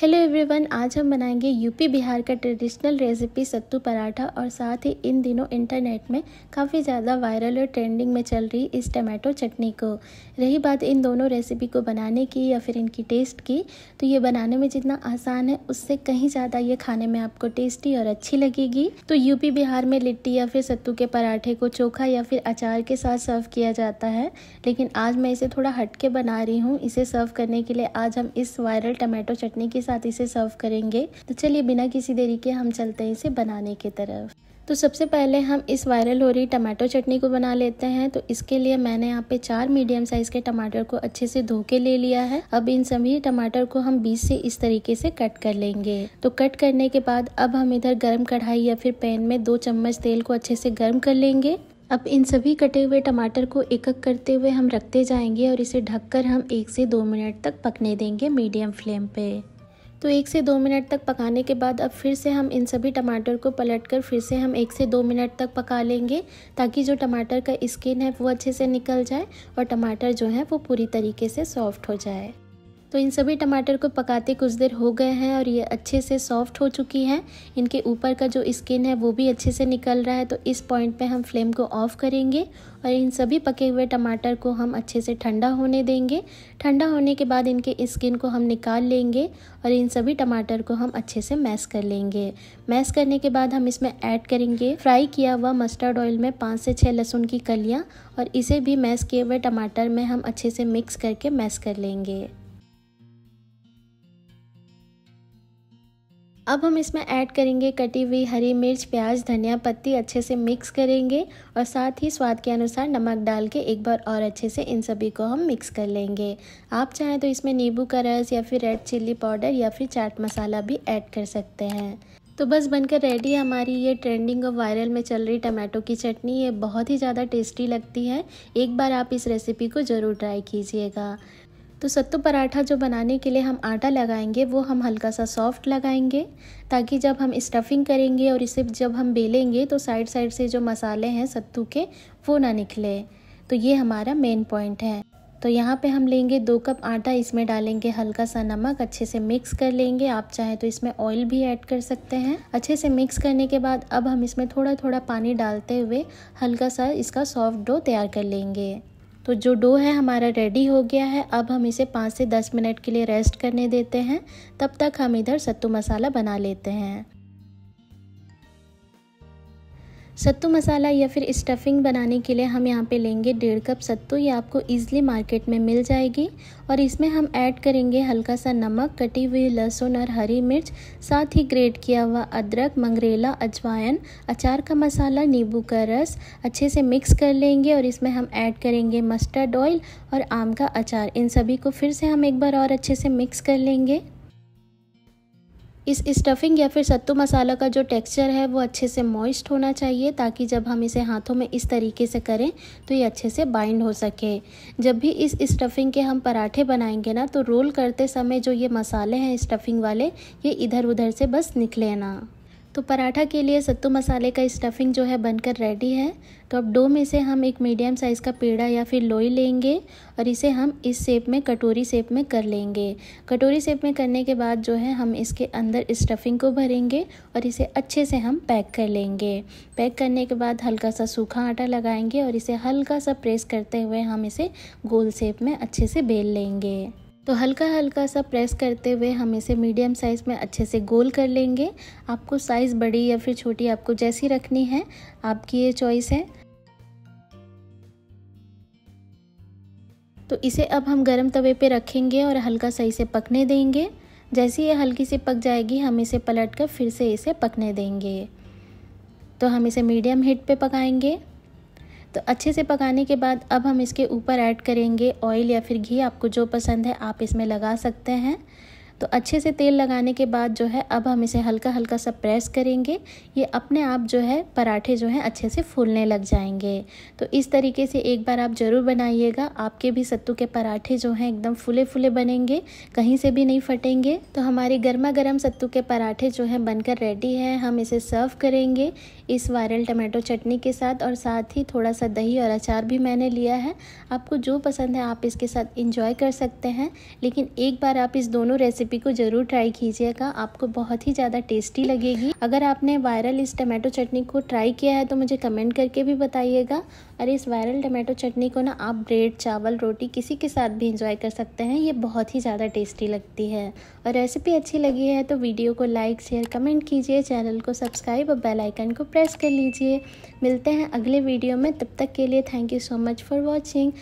hello everyone आज हम बनाएंगे यूपी बिहार का ट्रेडिशनल रेसिपी सत्तू पराठा और साथ ही इन दिनों इंटरनेट में काफ़ी ज़्यादा वायरल और ट्रेंडिंग में चल रही इस टमाटो चटनी को रही बात इन दोनों रेसिपी को बनाने की या फिर इनकी टेस्ट की तो ये बनाने में जितना आसान है उससे कहीं ज़्यादा ये खाने में आपको टेस्टी और अच्छी लगेगी तो यूपी बिहार में लिट्टी या फिर सत्तू के पराठे को चोखा या फिर अचार के साथ सर्व किया जाता है लेकिन आज मैं इसे थोड़ा हटके बना रही हूँ इसे सर्व करने के लिए आज हम इस वायरल टमाटो चटनी की साथ इसे सर्व करेंगे तो चलिए बिना किसी देरी के हम चलते हैं इसे बनाने की तरफ तो सबसे पहले हम इस वायरल हो रही टमाटो चटनी को बना लेते हैं तो इसके लिए मैंने यहाँ पे चार मीडियम साइज़ के टमाटर को अच्छे से धो के ले लिया है अब इन सभी टमाटर को हम बीच से इस तरीके से कट कर लेंगे तो कट करने के बाद अब हम इधर गर्म कढ़ाई या फिर पैन में दो चम्मच तेल को अच्छे से गर्म कर लेंगे अब इन सभी कटे हुए टमाटर को एक एक करते हुए हम रखते जाएंगे और इसे ढककर हम एक से दो मिनट तक पकने देंगे मीडियम फ्लेम पे तो एक से दो मिनट तक पकाने के बाद अब फिर से हम इन सभी टमाटर को पलटकर फिर से हम एक से दो मिनट तक पका लेंगे ताकि जो टमाटर का स्किन है वो अच्छे से निकल जाए और टमाटर जो है वो पूरी तरीके से सॉफ्ट हो जाए तो इन सभी टमाटर को पकाते कुछ देर हो गए हैं और ये अच्छे से सॉफ्ट हो चुकी हैं इनके ऊपर का जो स्किन है वो भी अच्छे से निकल रहा है तो इस पॉइंट पे हम फ्लेम को ऑफ़ करेंगे और इन सभी पके हुए टमाटर को हम अच्छे से ठंडा होने देंगे ठंडा होने के बाद इनके स्किन को हम निकाल लेंगे और इन सभी टमाटर को हम अच्छे से मैस कर लेंगे मैस करने के बाद हम इसमें ऐड करेंगे फ्राई किया हुआ मस्टर्ड ऑयल में पाँच से छः लहसुन की कलियाँ और इसे भी मैस किए हुए टमाटर में हम अच्छे से मिक्स करके मैस कर लेंगे अब हम इसमें ऐड करेंगे कटी हुई हरी मिर्च प्याज धनिया पत्ती अच्छे से मिक्स करेंगे और साथ ही स्वाद के अनुसार नमक डाल के एक बार और अच्छे से इन सभी को हम मिक्स कर लेंगे आप चाहें तो इसमें नींबू का रस या फिर रेड चिल्ली पाउडर या फिर चाट मसाला भी ऐड कर सकते हैं तो बस बनकर रेडी है हमारी ये ट्रेंडिंग और वायरल में चल रही टमाटो की चटनी ये बहुत ही ज़्यादा टेस्टी लगती है एक बार आप इस रेसिपी को ज़रूर ट्राई कीजिएगा तो सत्तू पराठा जो बनाने के लिए हम आटा लगाएंगे वो हम हल्का सा सॉफ्ट लगाएंगे ताकि जब हम स्टफिंग करेंगे और इसे जब हम बेलेंगे तो साइड साइड से जो मसाले हैं सत्तू के वो ना निकले तो ये हमारा मेन पॉइंट है तो यहाँ पे हम लेंगे दो कप आटा इसमें डालेंगे हल्का सा नमक अच्छे से मिक्स कर लेंगे आप चाहे तो इसमें ऑयल भी ऐड कर सकते हैं अच्छे से मिक्स करने के बाद अब हम इसमें थोड़ा थोड़ा पानी डालते हुए हल्का सा इसका सॉफ्ट डो तैयार कर लेंगे तो जो डो है हमारा रेडी हो गया है अब हम इसे पाँच से दस मिनट के लिए रेस्ट करने देते हैं तब तक हम इधर सत्तू मसाला बना लेते हैं सत्तू मसाला या फिर स्टफिंग बनाने के लिए हम यहाँ पे लेंगे डेढ़ कप सत्तू ये आपको ईजिली मार्केट में मिल जाएगी और इसमें हम ऐड करेंगे हल्का सा नमक कटी हुई लहसुन और हरी मिर्च साथ ही ग्रेट किया हुआ अदरक मंगरेला अजवाइन अचार का मसाला नींबू का रस अच्छे से मिक्स कर लेंगे और इसमें हम ऐड करेंगे मस्टर्ड ऑयल और आम का अचार इन सभी को फिर से हम एक बार और अच्छे से मिक्स कर लेंगे इस स्टफिंग या फिर सत्तू मसाला का जो टेक्सचर है वो अच्छे से मॉइस्ट होना चाहिए ताकि जब हम इसे हाथों में इस तरीके से करें तो ये अच्छे से बाइंड हो सके जब भी इस स्टफिंग के हम पराठे बनाएंगे ना तो रोल करते समय जो ये मसाले हैं स्टफिंग वाले ये इधर उधर से बस निकले ना तो पराठा के लिए सत्तू मसाले का स्टफिंग जो है बनकर रेडी है तो अब डो में से हम एक मीडियम साइज़ का पेड़ा या फिर लोई लेंगे और इसे हम इस शेप में कटोरी शेप में कर लेंगे कटोरी सेप में करने के बाद जो है हम इसके अंदर स्टफिंग को भरेंगे और इसे अच्छे से हम पैक कर लेंगे पैक करने के बाद हल्का सा सूखा आटा लगाएंगे और इसे हल्का सा प्रेस करते हुए हम इसे गोल सेप में अच्छे से बेल लेंगे तो हल्का हल्का सा प्रेस करते हुए हम इसे मीडियम साइज़ में अच्छे से गोल कर लेंगे आपको साइज़ बड़ी या फिर छोटी आपको जैसी रखनी है आपकी ये चॉइस है तो इसे अब हम गरम तवे पे रखेंगे और हल्का सा इसे पकने देंगे जैसे ये हल्की सी पक जाएगी हम इसे पलट कर फिर से इसे पकने देंगे तो हम इसे मीडियम हीट पे पकाएंगे तो अच्छे से पकाने के बाद अब हम इसके ऊपर ऐड करेंगे ऑयल या फिर घी आपको जो पसंद है आप इसमें लगा सकते हैं तो अच्छे से तेल लगाने के बाद जो है अब हम इसे हल्का हल्का सा प्रेस करेंगे ये अपने आप जो है पराठे जो हैं अच्छे से फूलने लग जाएंगे तो इस तरीके से एक बार आप ज़रूर बनाइएगा आपके भी सत्तू के पराठे जो हैं एकदम फूले फूले बनेंगे कहीं से भी नहीं फटेंगे तो हमारे गर्मा गर्म सत्तू के पराठे जो हैं बनकर रेडी है हम इसे सर्व करेंगे इस वायरल टमाटो चटनी के साथ और साथ ही थोड़ा सा दही और अचार भी मैंने लिया है आपको जो पसंद है आप इसके साथ इंजॉय कर सकते हैं लेकिन एक बार आप इस दोनों रेसिपी को ज़रूर ट्राई कीजिएगा आपको बहुत ही ज़्यादा टेस्टी लगेगी अगर आपने वायरल इस टमाटो चटनी को ट्राई किया है तो मुझे कमेंट करके भी बताइएगा और इस वायरल टमाटो चटनी को ना आप ब्रेड चावल रोटी किसी के साथ भी इंजॉय कर सकते हैं ये बहुत ही ज़्यादा टेस्टी लगती है और रेसिपी अच्छी लगी है तो वीडियो को लाइक शेयर कमेंट कीजिए चैनल को सब्सक्राइब और बेल आइकन को प्रेस प्रेस कर लीजिए मिलते हैं अगले वीडियो में तब तक के लिए thank you so much for watching